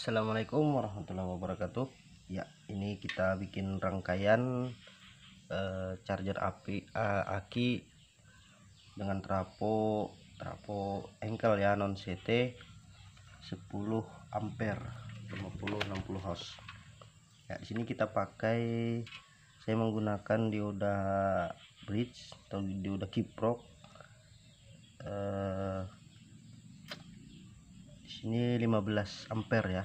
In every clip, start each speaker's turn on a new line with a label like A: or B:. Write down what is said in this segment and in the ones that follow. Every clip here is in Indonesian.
A: Assalamualaikum warahmatullahi wabarakatuh ya ini kita bikin rangkaian uh, charger api uh, aki dengan trapo trapo engkel ya non CT 10 ampere 50 60 house ya di sini kita pakai saya menggunakan dioda bridge atau dioda kiprok eh uh, ini 15 ampere ya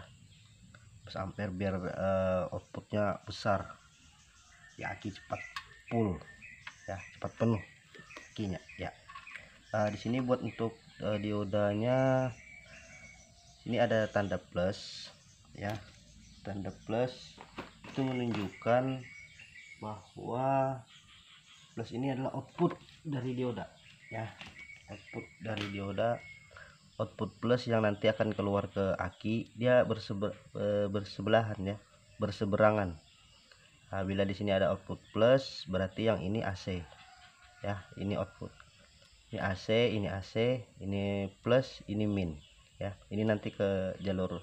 A: ampere biar uh, outputnya besar ya aki cepat full ya cepat penuh akinya ya uh, di sini buat untuk uh, diodanya ini ada tanda plus ya tanda plus itu menunjukkan bahwa plus ini adalah output dari dioda ya output dari dioda output plus yang nanti akan keluar ke aki dia berseber, e, bersebelahan ya berseberangan nah, bila di sini ada output plus berarti yang ini AC ya ini output ini AC ini AC ini plus ini min ya ini nanti ke jalur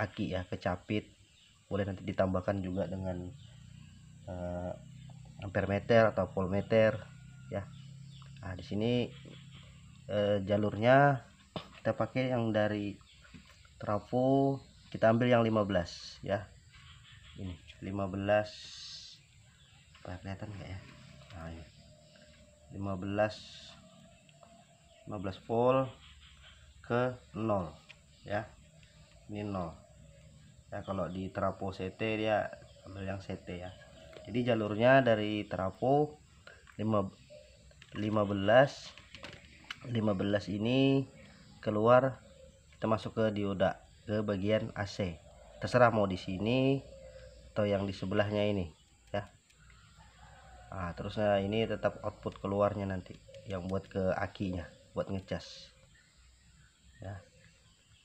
A: aki ya ke capit boleh nanti ditambahkan juga dengan uh, ampere ampermeter atau voltmeter ya nah di sini uh, jalurnya kita pakai yang dari trafo kita ambil yang 15 ya ini 15 kelihatan nggak ya nah, ini. 15 15 volt ke 0 ya ini 0 ya kalau di trafo CT dia ambil yang CT ya jadi jalurnya dari trafo 5 15 15 ini keluar kita masuk ke dioda ke bagian AC terserah mau di sini atau yang di sebelahnya ini ya ah, nah, terusnya ini tetap output keluarnya nanti yang buat ke akinya buat ngecas ya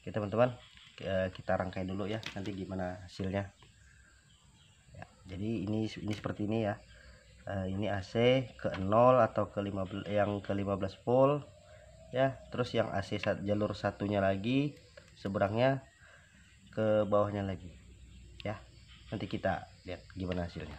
A: oke teman-teman kita rangkai dulu ya nanti gimana hasilnya ya, jadi ini ini seperti ini ya eh, ini AC ke 0 atau ke 15 yang ke 15 volt ya terus yang AC jalur satunya lagi seberangnya ke bawahnya lagi ya nanti kita lihat gimana hasilnya